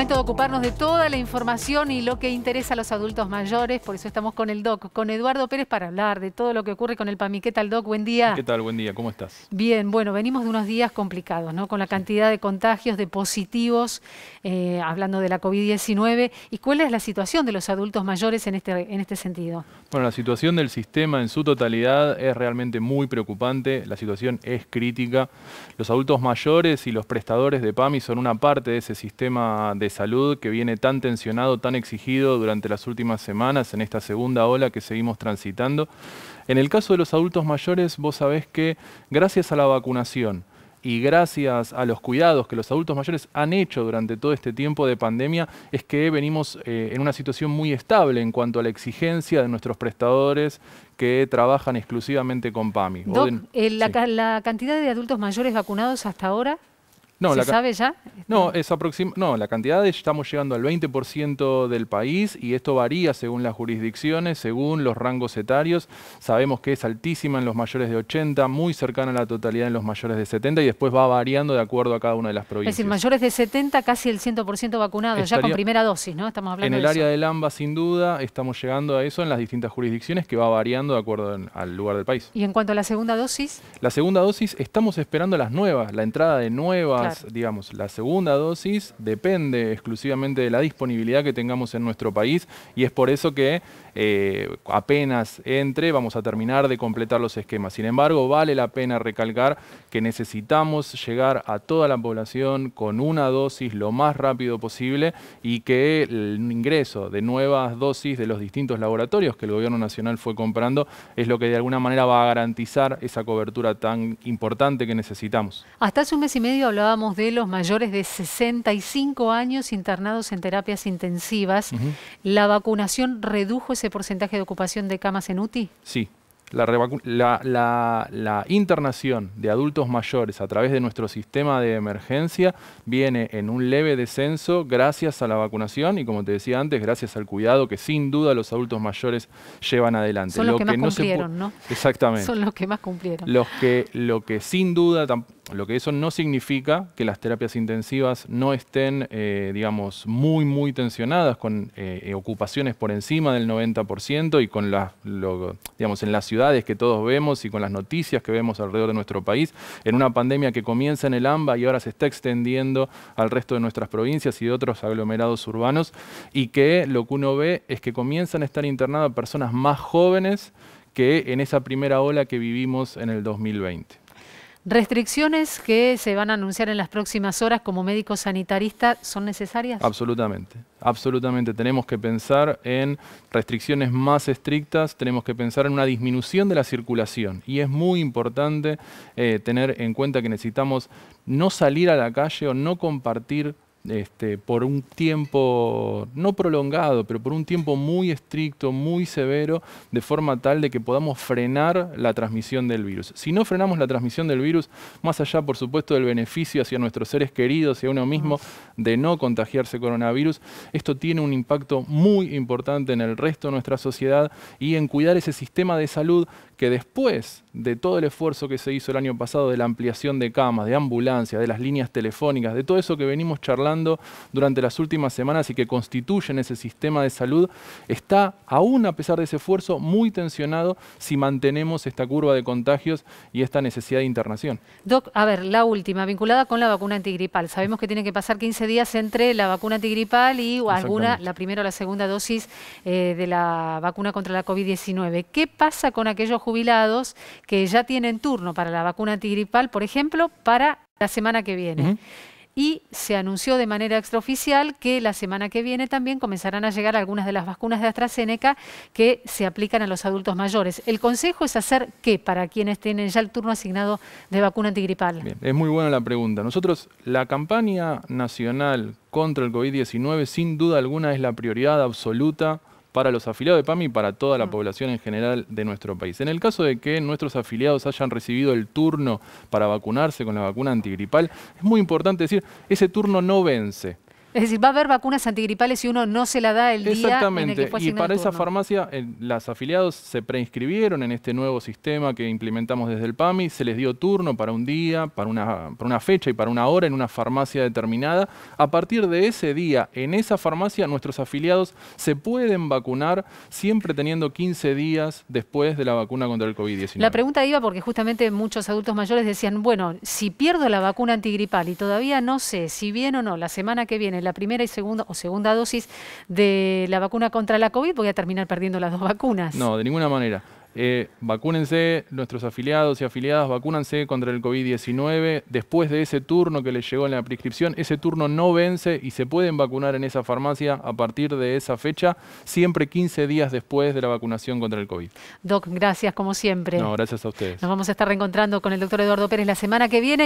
Momento de ocuparnos de toda la información y lo que interesa a los adultos mayores, por eso estamos con el DOC, con Eduardo Pérez para hablar de todo lo que ocurre con el PAMI. ¿Qué tal, DOC? Buen día. ¿Qué tal? Buen día, ¿cómo estás? Bien, bueno, venimos de unos días complicados, ¿no? Con la cantidad de contagios, de positivos, eh, hablando de la COVID-19. ¿Y cuál es la situación de los adultos mayores en este, en este sentido? Bueno, la situación del sistema en su totalidad es realmente muy preocupante, la situación es crítica. Los adultos mayores y los prestadores de PAMI son una parte de ese sistema de salud que viene tan tensionado, tan exigido durante las últimas semanas, en esta segunda ola que seguimos transitando. En el caso de los adultos mayores, vos sabés que gracias a la vacunación, y gracias a los cuidados que los adultos mayores han hecho durante todo este tiempo de pandemia, es que venimos eh, en una situación muy estable en cuanto a la exigencia de nuestros prestadores que trabajan exclusivamente con PAMI. Doc, eh, la, cantidad de adultos mayores vacunados hasta ahora? No, ¿Se la sabe ya? No, es no, la cantidad estamos llegando al 20% del país y esto varía según las jurisdicciones, según los rangos etarios. Sabemos que es altísima en los mayores de 80, muy cercana a la totalidad en los mayores de 70 y después va variando de acuerdo a cada una de las provincias. Es decir, mayores de 70, casi el 100% vacunados, ya con primera dosis, ¿no? Estamos hablando En el área del AMBA, sin duda, estamos llegando a eso en las distintas jurisdicciones que va variando de acuerdo al lugar del país. ¿Y en cuanto a la segunda dosis? La segunda dosis, estamos esperando las nuevas, la entrada de nuevas digamos, la segunda dosis depende exclusivamente de la disponibilidad que tengamos en nuestro país y es por eso que eh, apenas entre vamos a terminar de completar los esquemas. Sin embargo, vale la pena recalcar que necesitamos llegar a toda la población con una dosis lo más rápido posible y que el ingreso de nuevas dosis de los distintos laboratorios que el gobierno nacional fue comprando es lo que de alguna manera va a garantizar esa cobertura tan importante que necesitamos. Hasta hace un mes y medio hablábamos de los mayores de 65 años internados en terapias intensivas. ¿La vacunación redujo ese porcentaje de ocupación de camas en UTI? Sí. La, internación de adultos mayores a través de nuestro sistema de emergencia viene en un leve descenso gracias a la vacunación y como te decía antes, gracias al cuidado que sin duda los adultos mayores llevan adelante. Son los que, más cumplieron, ¿no? Exactamente. Son los que más cumplieron. Los que, lo que sin duda lo que eso no significa que las terapias intensivas no estén, eh, digamos, muy, muy tensionadas con eh, eh, ocupaciones por encima del 90% y con las, digamos, en las ciudades que todos vemos y con las noticias que vemos alrededor de nuestro país, en una pandemia que comienza en el AMBA y ahora se está extendiendo al resto de nuestras provincias y de otros aglomerados urbanos, y que lo que uno ve es que comienzan a estar internadas personas más jóvenes que en esa primera ola que vivimos en el 2020. ¿Restricciones que se van a anunciar en las próximas horas como médico sanitarista son necesarias? Absolutamente, absolutamente. Tenemos que pensar en restricciones más estrictas, tenemos que pensar en una disminución de la circulación y es muy importante eh, tener en cuenta que necesitamos no salir a la calle o no compartir este, por un tiempo, no prolongado, pero por un tiempo muy estricto, muy severo, de forma tal de que podamos frenar la transmisión del virus. Si no frenamos la transmisión del virus, más allá, por supuesto, del beneficio hacia nuestros seres queridos y a uno mismo de no contagiarse coronavirus, esto tiene un impacto muy importante en el resto de nuestra sociedad y en cuidar ese sistema de salud que después de todo el esfuerzo que se hizo el año pasado de la ampliación de camas, de ambulancias, de las líneas telefónicas, de todo eso que venimos charlando, durante las últimas semanas y que constituyen ese sistema de salud, está, aún a pesar de ese esfuerzo, muy tensionado si mantenemos esta curva de contagios y esta necesidad de internación. Doc, a ver, la última, vinculada con la vacuna antigripal. Sabemos que tiene que pasar 15 días entre la vacuna antigripal y alguna, la primera o la segunda dosis eh, de la vacuna contra la COVID-19. ¿Qué pasa con aquellos jubilados que ya tienen turno para la vacuna antigripal, por ejemplo, para la semana que viene? y se anunció de manera extraoficial que la semana que viene también comenzarán a llegar algunas de las vacunas de AstraZeneca que se aplican a los adultos mayores. El consejo es hacer qué para quienes tienen ya el turno asignado de vacuna antigripal. es muy buena la pregunta. Nosotros, la campaña nacional contra el COVID-19 sin duda alguna es la prioridad absoluta para los afiliados de PAMI y para toda la mm. población en general de nuestro país. En el caso de que nuestros afiliados hayan recibido el turno para vacunarse con la vacuna antigripal, es muy importante decir, ese turno no vence. Es decir, va a haber vacunas antigripales si uno no se la da el día Exactamente. En y para esa farmacia, los eh, las afiliados se preinscribieron en este nuevo sistema que implementamos desde el PAMI, se les dio turno para un día, para una, para una fecha y para una hora en una farmacia determinada. A partir de ese día, en esa farmacia, nuestros afiliados se pueden vacunar siempre teniendo 15 días después de la vacuna contra el COVID-19. La pregunta iba porque justamente muchos adultos mayores decían, bueno, si pierdo la vacuna antigripal y todavía no sé si viene o no la semana que viene, eh, la primera y segunda o segunda dosis de la vacuna contra la COVID, voy a terminar perdiendo las dos vacunas. No, de ninguna manera. Eh, vacúnense, nuestros afiliados y afiliadas, vacúnense contra el COVID-19. Después de ese turno que les llegó en la prescripción, ese turno no vence y se pueden vacunar en esa farmacia a partir de esa fecha, siempre 15 días después de la vacunación contra el COVID. Doc, gracias como siempre. No, gracias a ustedes. Nos vamos a estar reencontrando con el doctor Eduardo Pérez la semana que viene.